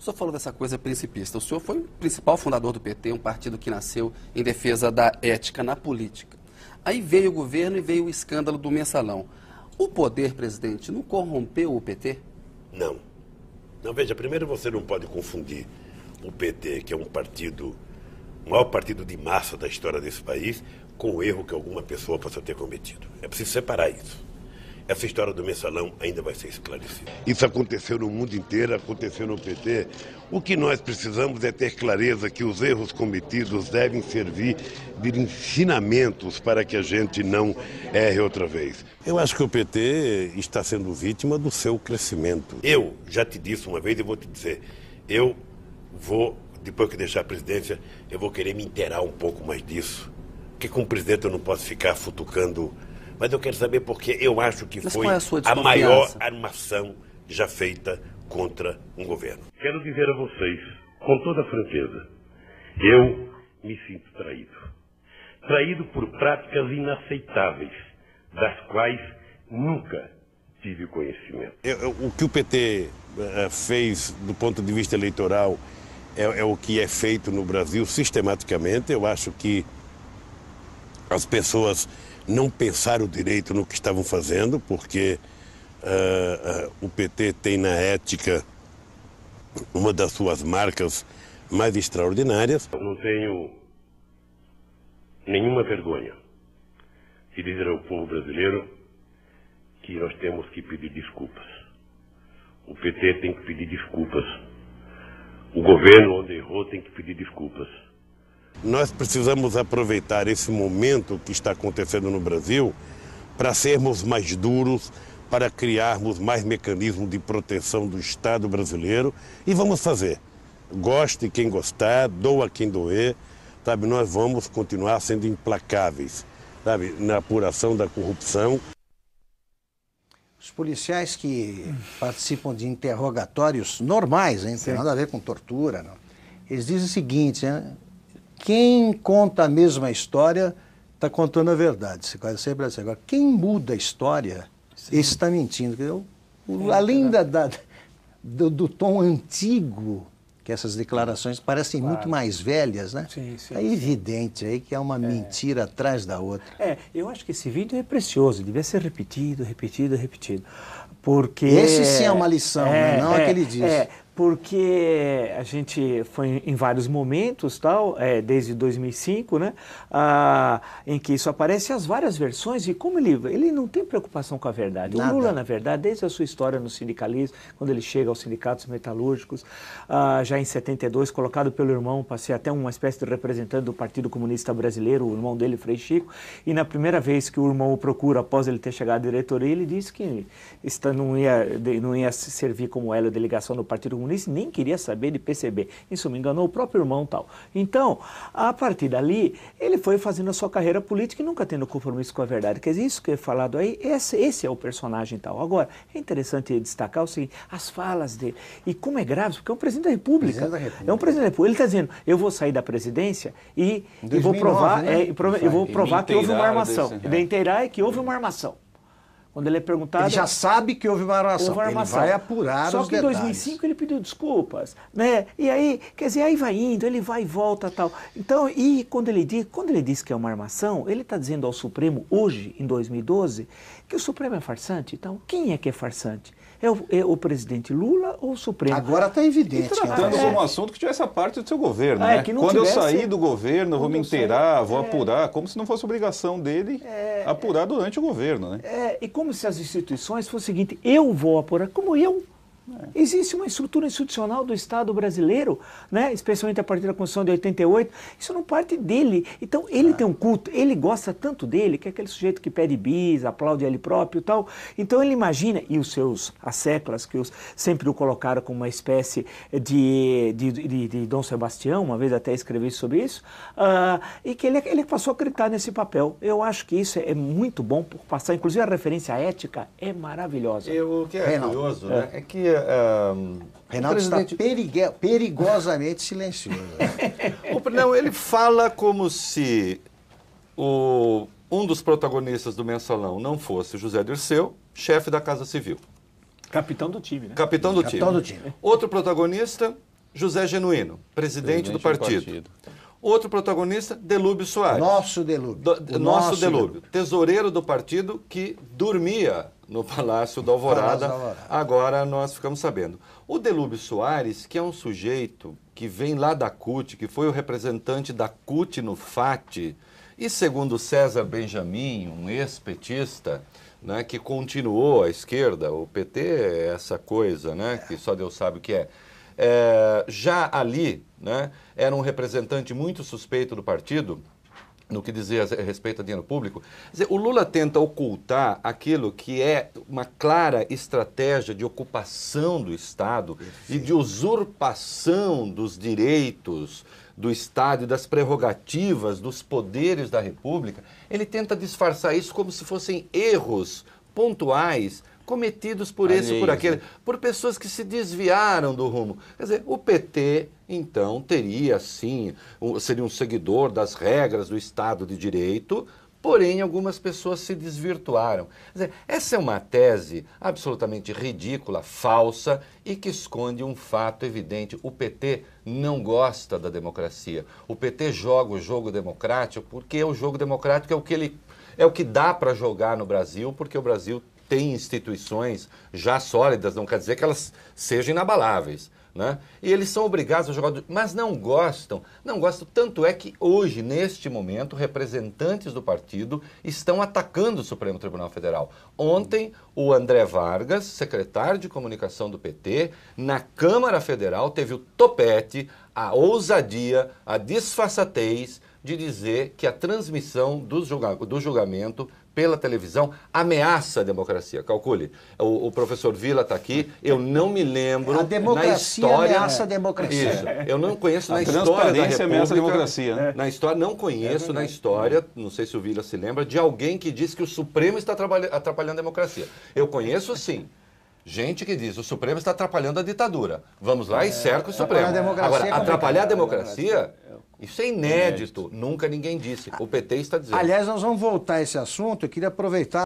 O senhor falou dessa coisa principista. O senhor foi o principal fundador do PT, um partido que nasceu em defesa da ética na política. Aí veio o governo e veio o escândalo do mensalão. O poder, presidente, não corrompeu o PT? Não. Não, veja, primeiro você não pode confundir o PT, que é um partido, o maior partido de massa da história desse país, com o erro que alguma pessoa possa ter cometido. É preciso separar isso essa história do mensalão ainda vai ser esclarecida. Isso aconteceu no mundo inteiro, aconteceu no PT. O que nós precisamos é ter clareza que os erros cometidos devem servir de ensinamentos para que a gente não erre outra vez. Eu acho que o PT está sendo vítima do seu crescimento. Eu já te disse uma vez e vou te dizer, eu vou, depois que deixar a presidência, eu vou querer me inteirar um pouco mais disso. Porque como presidente eu não posso ficar futucando mas eu quero saber porque eu acho que mas foi é a, a maior armação já feita contra um governo. Quero dizer a vocês, com toda franqueza, eu me sinto traído. Traído por práticas inaceitáveis, das quais nunca tive conhecimento. o que o PT eh, fez do ponto de vista eleitoral é, é o que é feito no Brasil sistematicamente. Eu acho que as pessoas não pensaram direito no que estavam fazendo, porque uh, uh, o PT tem na ética uma das suas marcas mais extraordinárias. Eu não tenho nenhuma vergonha de dizer ao povo brasileiro que nós temos que pedir desculpas. O PT tem que pedir desculpas. O governo onde errou tem que pedir desculpas. Nós precisamos aproveitar esse momento que está acontecendo no Brasil para sermos mais duros, para criarmos mais mecanismos de proteção do Estado brasileiro e vamos fazer. Goste quem gostar, doa quem doer, sabe? Nós vamos continuar sendo implacáveis, sabe? Na apuração da corrupção. Os policiais que participam de interrogatórios normais, hein? Não tem nada a ver com tortura, não. Eles dizem o seguinte, né? quem conta a mesma história está contando a verdade. Você quase sempre é assim. Agora, quem muda a história está mentindo. Eu, o, além é da, da do, do, tom antigo que essas declarações parecem claro. muito mais velhas, né? Sim, sim, é evidente aí que é uma é. mentira atrás da outra. É, eu acho que esse vídeo é precioso, devia ser repetido, repetido, repetido. Porque... Esse sim é uma lição, é, né? não é, aquele disso. É, porque a gente foi em vários momentos, tal, é, desde 2005, né, ah, em que isso aparece as várias versões e como ele, ele não tem preocupação com a verdade. Nada. O Lula, na verdade, desde a sua história no sindicalismo, quando ele chega aos sindicatos metalúrgicos, ah, já em 72, colocado pelo irmão para ser até uma espécie de representante do Partido Comunista Brasileiro, o irmão dele, Frei Chico, e na primeira vez que o irmão o procura, após ele ter chegado à diretoria, ele disse que está, não, ia, não ia servir como elo de ligação do Partido Comunista nem queria saber de PCB. Isso me enganou o próprio irmão tal. Então, a partir dali, ele foi fazendo a sua carreira política e nunca tendo compromisso com a verdade. Quer dizer, isso que é falado aí, esse, esse é o personagem tal. Agora, é interessante destacar o seguinte, as falas dele. E como é grave, porque é um presidente da República. Presidente da República. É um presidente da República. Ele está dizendo, eu vou sair da presidência e, 2009, e vou provar, né? é, e vou provar que houve uma armação. De inteirar é que houve uma armação. Quando ele é perguntado. Ele já sabe que houve uma armação. Houve ele vai apurar Só os que detalhes. em 2005 ele pediu desculpas. Né? E aí, quer dizer, aí vai indo, ele vai e volta tal. Então, e quando ele, diz, quando ele diz que é uma armação, ele está dizendo ao Supremo, hoje, em 2012, que o Supremo é farsante. Então, quem é que é farsante? É o, é o, presidente Lula ou o Supremo? Agora está evidente. Tratando então, é. como um assunto que tivesse a parte do seu governo. Ah, né? É Quando tivesse... eu sair do governo, vou me inteirar, vou é. apurar, como se não fosse obrigação dele é, apurar durante o governo. Né? e como como se as instituições fossem o seguinte: eu vou apurar, como eu é. Existe uma estrutura institucional do Estado brasileiro, né? especialmente a partir da Constituição de 88, isso não parte dele. Então, ele é. tem um culto, ele gosta tanto dele, que é aquele sujeito que pede bis, aplaude ele próprio e tal. Então, ele imagina, e os seus as asseclas, que os, sempre o colocaram como uma espécie de, de, de, de Dom Sebastião, uma vez até escrevi sobre isso, uh, e que ele, ele passou a acreditar nesse papel. Eu acho que isso é muito bom por passar, inclusive a referência ética é maravilhosa. E o que é Reinaldo. curioso é. Né, é que Uh, Reinaldo presidente... está perigue... perigosamente silencioso. não, ele fala como se o, um dos protagonistas do mensalão não fosse José Dirceu, chefe da Casa Civil. Capitão do time, né? Capitão do, Capitão time. do time. Outro protagonista, José Genuíno, presidente, presidente do, partido. do partido. Outro protagonista, Delúbio Soares. Nosso Delúbio. Do, nosso, nosso Delúbio. Tesoureiro do partido que dormia no Palácio da Alvorada. Palácio Alvorada. Agora nós ficamos sabendo. O Delúbio Soares, que é um sujeito que vem lá da CUT, que foi o representante da CUT no FAT, e segundo César Benjamin, um ex-petista, né, que continuou à esquerda, o PT é essa coisa, né, que só Deus sabe o que é. é já ali, né, era um representante muito suspeito do partido, no que dizia a respeito a dinheiro público. Dizer, o Lula tenta ocultar aquilo que é uma clara estratégia de ocupação do Estado Sim. e de usurpação dos direitos do Estado e das prerrogativas dos poderes da República. Ele tenta disfarçar isso como se fossem erros pontuais cometidos por é esse ou por aquele, por pessoas que se desviaram do rumo. Quer dizer, o PT, então, teria, sim, seria um seguidor das regras do Estado de Direito, Porém, algumas pessoas se desvirtuaram. Quer Dizer, essa é uma tese absolutamente ridícula, falsa e que esconde um fato evidente. O PT não gosta da democracia. O PT joga o jogo democrático porque o jogo democrático é o que ele é o que dá para jogar no Brasil, porque o Brasil tem instituições já sólidas, não quer dizer que elas sejam inabaláveis. Né? E eles são obrigados a jogar, mas não gostam, não gostam. Tanto é que hoje, neste momento, representantes do partido estão atacando o Supremo Tribunal Federal. Ontem, o André Vargas, secretário de comunicação do PT, na Câmara Federal, teve o topete, a ousadia, a disfarçatez de dizer que a transmissão do, julga do julgamento pela televisão ameaça a democracia. Calcule. O, o professor Vila está aqui. Eu não me lembro a democracia na história ameaça a democracia. Isso. Eu não conheço a na história da ameaça a democracia, né? Na história não conheço é na história, não sei se o Vila se lembra de alguém que diz que o Supremo está atrapalhando a democracia. Eu conheço sim. Gente que diz, o Supremo está atrapalhando a ditadura. Vamos lá e é, cerca o Supremo. Agora, atrapalhar a democracia é isso é inédito. inédito, nunca ninguém disse. O PT está dizendo. Aliás, nós vamos voltar a esse assunto. Eu queria aproveitar